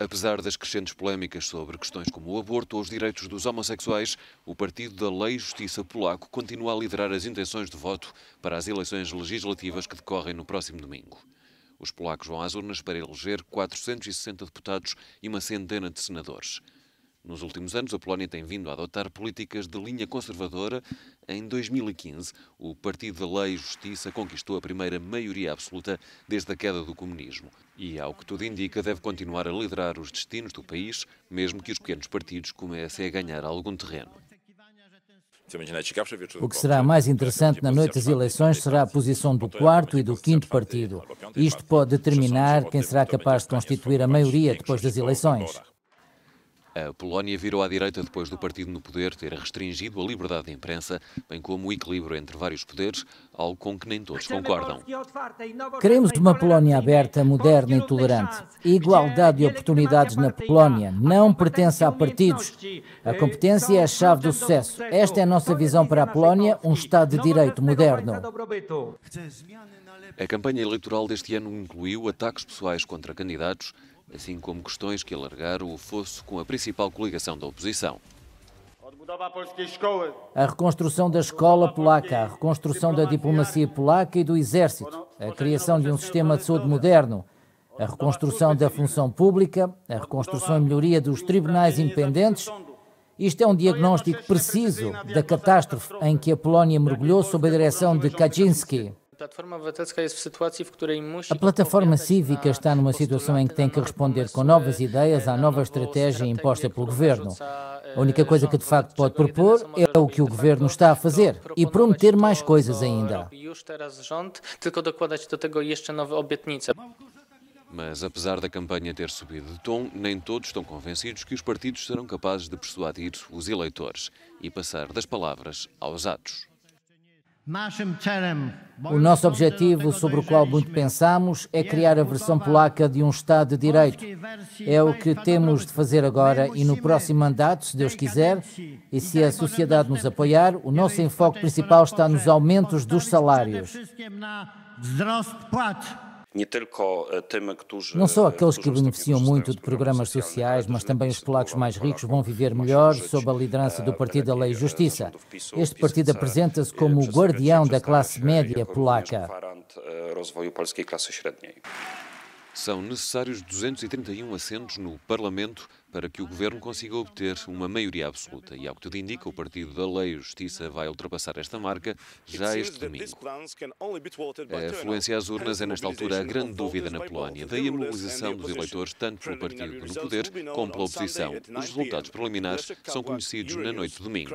Apesar das crescentes polémicas sobre questões como o aborto ou os direitos dos homossexuais, o Partido da Lei e Justiça polaco continua a liderar as intenções de voto para as eleições legislativas que decorrem no próximo domingo. Os polacos vão às urnas para eleger 460 deputados e uma centena de senadores. Nos últimos anos, a Polónia tem vindo a adotar políticas de linha conservadora. Em 2015, o Partido da Lei e Justiça conquistou a primeira maioria absoluta desde a queda do comunismo. E, ao que tudo indica, deve continuar a liderar os destinos do país, mesmo que os pequenos partidos comecem a ganhar algum terreno. O que será mais interessante na noite das eleições será a posição do quarto e do quinto partido. Isto pode determinar quem será capaz de constituir a maioria depois das eleições. A Polónia virou à direita depois do partido no poder ter restringido a liberdade de imprensa, bem como o equilíbrio entre vários poderes, algo com que nem todos concordam. Queremos uma Polónia aberta, moderna e tolerante. igualdade de oportunidades na Polónia não pertence a partidos. A competência é a chave do sucesso. Esta é a nossa visão para a Polónia, um Estado de Direito moderno. A campanha eleitoral deste ano incluiu ataques pessoais contra candidatos, assim como questões que alargaram o fosso com a principal coligação da oposição. A reconstrução da escola polaca, a reconstrução da diplomacia polaca e do exército, a criação de um sistema de saúde moderno, a reconstrução da função pública, a reconstrução e melhoria dos tribunais independentes. Isto é um diagnóstico preciso da catástrofe em que a Polónia mergulhou sob a direção de Kaczynski. A plataforma cívica está numa situação em que tem que responder com novas ideias à nova estratégia imposta pelo governo. A única coisa que de facto pode propor é o que o governo está a fazer e prometer mais coisas ainda. Mas apesar da campanha ter subido de tom, nem todos estão convencidos que os partidos serão capazes de persuadir os eleitores e passar das palavras aos atos. O nosso objetivo, sobre o qual muito pensamos, é criar a versão polaca de um Estado de Direito. É o que temos de fazer agora e no próximo mandato, se Deus quiser, e se a sociedade nos apoiar, o nosso enfoque principal está nos aumentos dos salários. Não só aqueles que beneficiam muito de programas sociais, mas também os polacos mais ricos vão viver melhor sob a liderança do Partido da Lei e Justiça. Este partido é apresenta-se como o guardião da classe média polaca. Eh, são necessários 231 assentos no Parlamento para que o governo consiga obter uma maioria absoluta. E, ao que tudo indica, o Partido da Lei e Justiça vai ultrapassar esta marca já este domingo. A afluência às urnas é, nesta altura, a grande dúvida na Polónia, daí a mobilização dos eleitores tanto pelo partido no poder como pela oposição. Os resultados preliminares são conhecidos na noite de domingo.